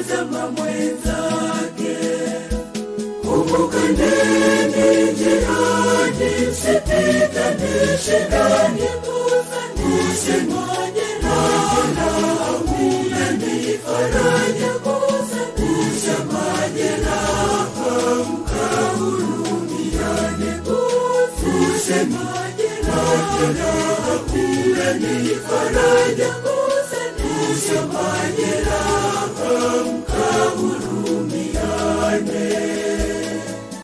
anasema mwenzake, kumbukaneni jirani, msipigane shindani, msemaje Bwana umeni faraja, msemaje raha, mkahurumiane, msemaje Bwana umeni faraja usemanye rumi mkamhurumiane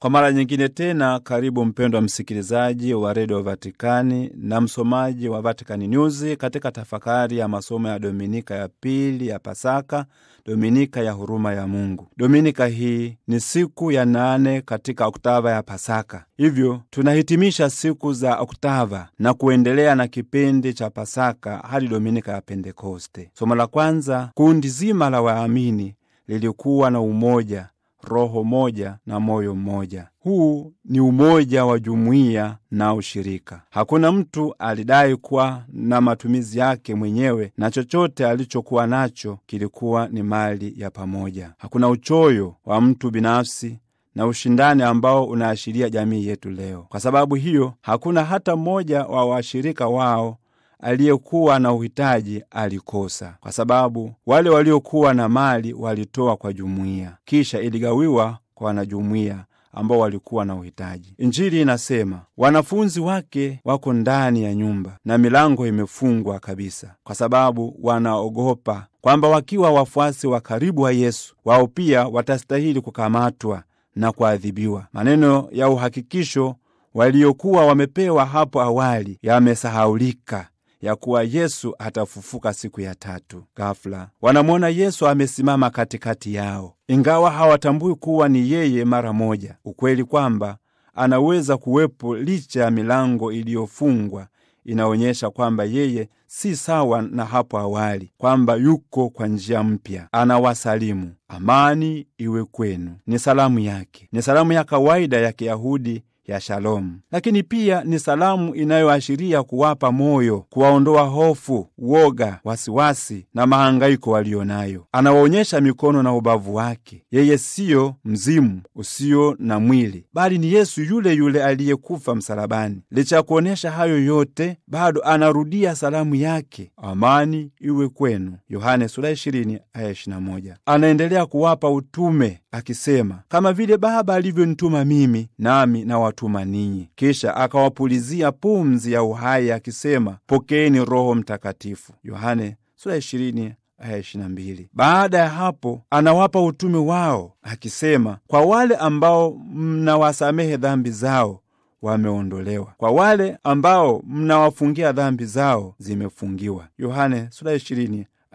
Kwa mara nyingine tena, karibu mpendwa msikilizaji wa redio Vatikani na msomaji wa Vatican News katika tafakari ya masomo ya dominika ya pili ya Pasaka, dominika ya huruma ya Mungu. Dominika hii ni siku ya nane katika oktava ya Pasaka, hivyo tunahitimisha siku za oktava na kuendelea na kipindi cha Pasaka hadi dominika ya Pentekoste. Somo la kwanza, kundi zima la waamini lilikuwa na umoja roho moja na moyo mmoja. Huu ni umoja wa jumuiya na ushirika. Hakuna mtu alidai kuwa na matumizi yake mwenyewe, na chochote alichokuwa nacho kilikuwa ni mali ya pamoja. Hakuna uchoyo wa mtu binafsi na ushindani ambao unaashiria jamii yetu leo. Kwa sababu hiyo, hakuna hata mmoja wa washirika wao aliyekuwa na uhitaji alikosa, kwa sababu wale waliokuwa na mali walitoa kwa jumuiya, kisha iligawiwa kwa wanajumuiya ambao walikuwa na uhitaji. Injili inasema wanafunzi wake wako ndani ya nyumba na milango imefungwa kabisa, kwa sababu wanaogopa kwamba wakiwa wafuasi wa karibu wa Yesu, wao pia watastahili kukamatwa na kuadhibiwa. Maneno ya uhakikisho waliokuwa wamepewa hapo awali yamesahaulika, ya kuwa Yesu atafufuka siku ya tatu. Ghafla wanamwona Yesu amesimama katikati yao, ingawa hawatambui kuwa ni yeye mara moja. Ukweli kwamba anaweza kuwepo licha ya milango iliyofungwa inaonyesha kwamba yeye si sawa na hapo awali, kwamba yuko kwa njia mpya. Anawasalimu, amani iwe kwenu, ni salamu yake, ni salamu ya kawaida ya Kiyahudi ya shalom, lakini pia ni salamu inayoashiria kuwapa moyo, kuwaondoa hofu, woga, wasiwasi na mahangaiko waliyo nayo. Anawaonyesha mikono na ubavu wake. Yeye siyo mzimu usiyo na mwili, bali ni Yesu yule yule aliyekufa msalabani. Licha ya kuonyesha hayo yote, bado anarudia salamu yake, amani iwe kwenu, Yohane sura 20 aya 21. Anaendelea kuwapa utume akisema, kama vile Baba alivyonituma mimi, nami nawatuma ninyi. Kisha akawapulizia pumzi ya uhai akisema, pokeeni Roho Mtakatifu. Yohane sura 20 aya 22. Baada ya hapo anawapa utume wao akisema, kwa wale ambao mnawasamehe dhambi zao wameondolewa kwa wale ambao mnawafungia dhambi zao zimefungiwa. Yohane sura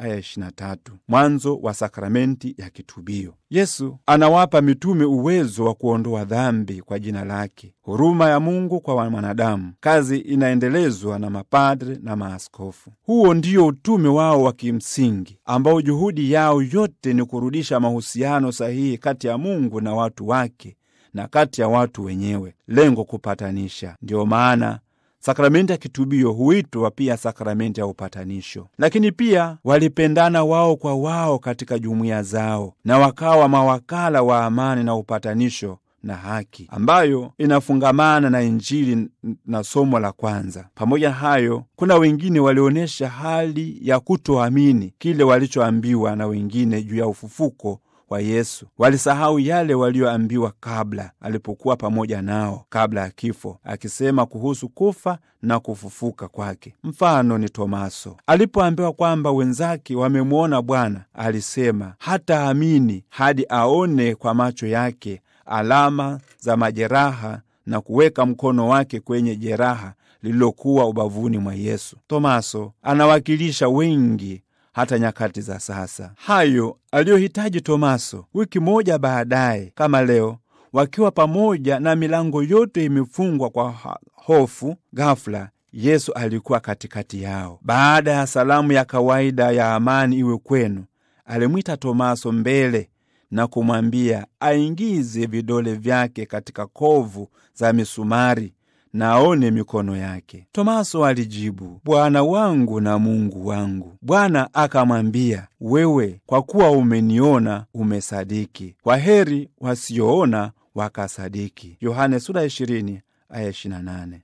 aya 23, mwanzo wa sakramenti ya kitubio. Yesu anawapa mitume uwezo wa kuondoa dhambi kwa jina lake, huruma ya Mungu kwa mwanadamu. Kazi inaendelezwa na mapadre na maaskofu. Huo ndio utume wao wa kimsingi, ambao juhudi yao yote ni kurudisha mahusiano sahihi kati ya Mungu na watu wake na kati ya watu wenyewe, lengo kupatanisha. Ndiyo maana Sakramenti ya kitubio huitwa pia sakramenti ya upatanisho. Lakini pia walipendana wao kwa wao katika jumuiya zao na wakawa mawakala wa amani na upatanisho na haki ambayo inafungamana na Injili na somo la kwanza. Pamoja na hayo, kuna wengine walionyesha hali ya kutoamini kile walichoambiwa na wengine juu ya ufufuko kwa Yesu. Walisahau yale waliyoambiwa kabla alipokuwa pamoja nao kabla ya kifo, akisema kuhusu kufa na kufufuka kwake. Mfano ni Tomaso alipoambiwa kwamba wenzake wamemwona Bwana, alisema hataamini hadi aone kwa macho yake alama za majeraha na kuweka mkono wake kwenye jeraha lililokuwa ubavuni mwa Yesu. Tomaso anawakilisha wengi hata nyakati za sasa. Hayo aliyohitaji Tomaso wiki moja baadaye kama leo, wakiwa pamoja na milango yote imefungwa kwa hofu, ghafla Yesu alikuwa katikati yao. Baada ya salamu ya kawaida ya amani iwe kwenu, alimwita Tomaso mbele na kumwambia aingize vidole vyake katika kovu za misumari na aone mikono yake. Tomaso alijibu, Bwana wangu na Mungu wangu. Bwana akamwambia, wewe kwa kuwa umeniona umesadiki. Kwa heri wasioona wakasadiki. Yohane sura 20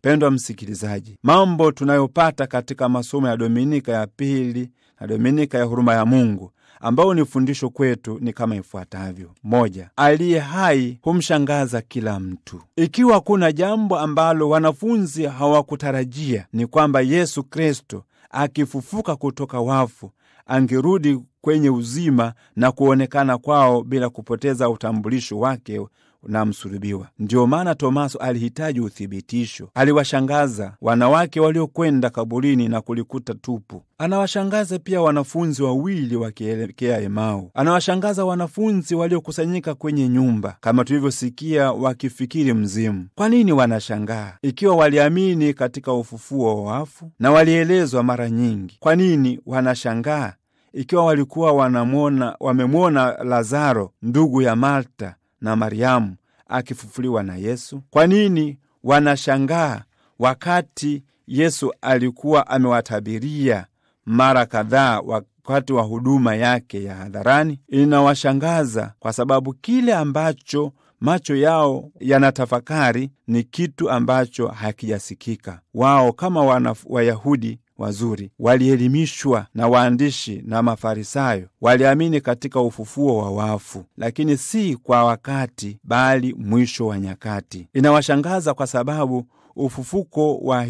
Pendwa msikilizaji, mambo tunayopata katika masomo ya Dominika ya pili na Dominika ya huruma ya Mungu ambao ni fundisho kwetu ni kama ifuatavyo: moja, aliye hai humshangaza kila mtu. Ikiwa kuna jambo ambalo wanafunzi hawakutarajia ni kwamba Yesu Kristo akifufuka kutoka wafu angerudi kwenye uzima na kuonekana kwao bila kupoteza utambulisho wake na msulubiwa. Ndiyo maana Tomaso alihitaji uthibitisho. Aliwashangaza wanawake waliokwenda kaburini na kulikuta tupu. Anawashangaza pia wanafunzi wawili wakielekea Emau. Anawashangaza wanafunzi waliokusanyika kwenye nyumba, kama tulivyosikia, wakifikiri mzimu. Kwa nini wanashangaa ikiwa waliamini katika ufufuo wa wafu na walielezwa mara nyingi? Kwa nini wanashangaa ikiwa walikuwa wanamwona wamemwona Lazaro ndugu ya Marta na Mariamu akifufuliwa na Yesu? Kwa nini wanashangaa wakati Yesu alikuwa amewatabiria mara kadhaa wakati wa huduma yake ya hadharani? Inawashangaza kwa sababu kile ambacho macho yao yanatafakari ni kitu ambacho hakijasikika. Wao kama wana Wayahudi wazuri, walielimishwa na waandishi na Mafarisayo, waliamini katika ufufuo wa wafu, lakini si kwa wakati, bali mwisho wa nyakati. Inawashangaza kwa sababu ufufuko wa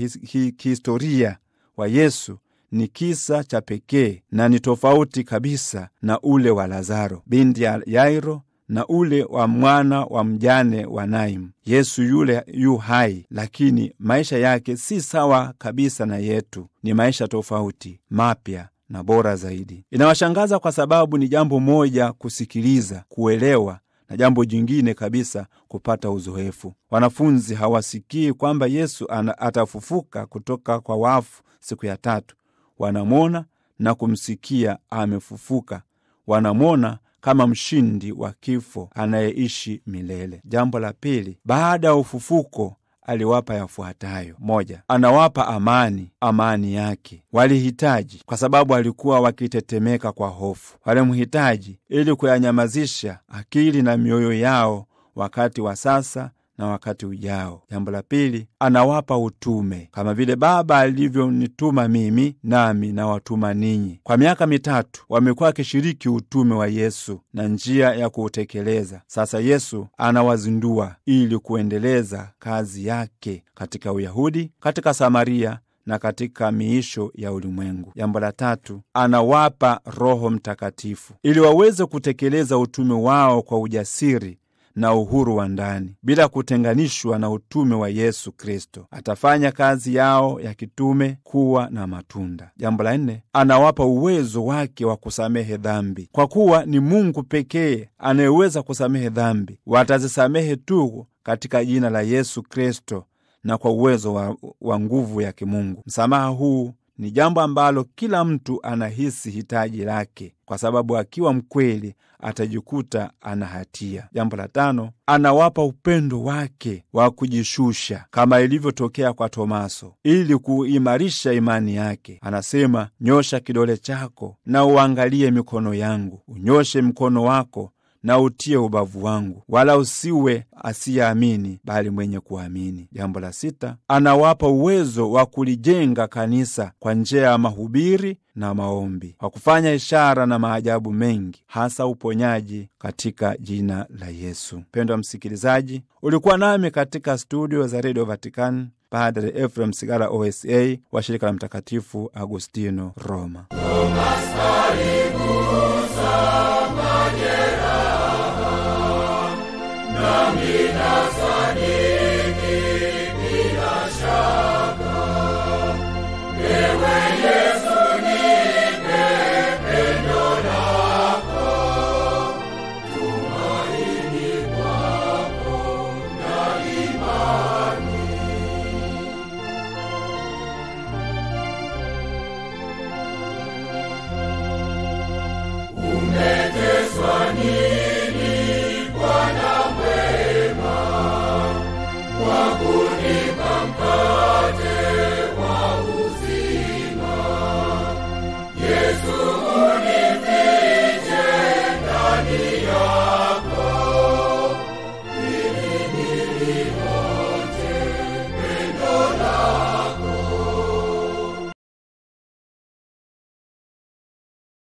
kihistoria wa Yesu ni kisa cha pekee na ni tofauti kabisa na ule wa Lazaro, binti ya Yairo na ule wa mwana wa mjane wa Naim. Yesu yule yu hai, lakini maisha yake si sawa kabisa na yetu. Ni maisha tofauti, mapya na bora zaidi. Inawashangaza kwa sababu ni jambo moja kusikiliza, kuelewa na jambo jingine kabisa kupata uzoefu. Wanafunzi hawasikii kwamba Yesu atafufuka kutoka kwa wafu siku ya tatu. Wanamwona na kumsikia amefufuka, wanamwona kama mshindi wa kifo anayeishi milele. Jambo la pili, baada ya ufufuko aliwapa yafuatayo: moja, anawapa amani, amani yake. Walihitaji kwa sababu walikuwa wakitetemeka kwa hofu, walimhitaji ili kuyanyamazisha akili na mioyo yao wakati wa sasa na wakati ujao. Jambo la pili, anawapa utume, kama vile Baba alivyonituma mimi, nami nawatuma ninyi. Kwa miaka mitatu wamekuwa wakishiriki utume wa Yesu na njia ya kuutekeleza. Sasa Yesu anawazindua ili kuendeleza kazi yake katika Uyahudi, katika Samaria na katika miisho ya ulimwengu. Jambo la tatu, anawapa Roho Mtakatifu ili waweze kutekeleza utume wao kwa ujasiri na uhuru wa ndani bila kutenganishwa na utume wa Yesu Kristo. Atafanya kazi yao ya kitume kuwa na matunda. Jambo la nne, anawapa uwezo wake wa kusamehe dhambi. Kwa kuwa ni Mungu pekee anayeweza kusamehe dhambi, watazisamehe tu katika jina la Yesu Kristo na kwa uwezo wa, wa nguvu ya kimungu. Msamaha huu ni jambo ambalo kila mtu anahisi hitaji lake, kwa sababu akiwa mkweli atajikuta ana hatia. Jambo la tano, anawapa upendo wake wa kujishusha kama ilivyotokea kwa Tomaso ili kuimarisha imani yake. Anasema, nyosha kidole chako na uangalie mikono yangu, unyoshe mkono wako na utie ubavu wangu, wala usiwe asiyeamini, bali mwenye kuamini. Jambo la sita, anawapa uwezo wa kulijenga kanisa kwa njia ya mahubiri na maombi, kwa kufanya ishara na maajabu mengi, hasa uponyaji katika jina la Yesu. Mpendwa msikilizaji, ulikuwa nami katika studio za redio Vatikani, Padre Efrem Sigala, OSA wa shirika la Mtakatifu Agustino, Roma.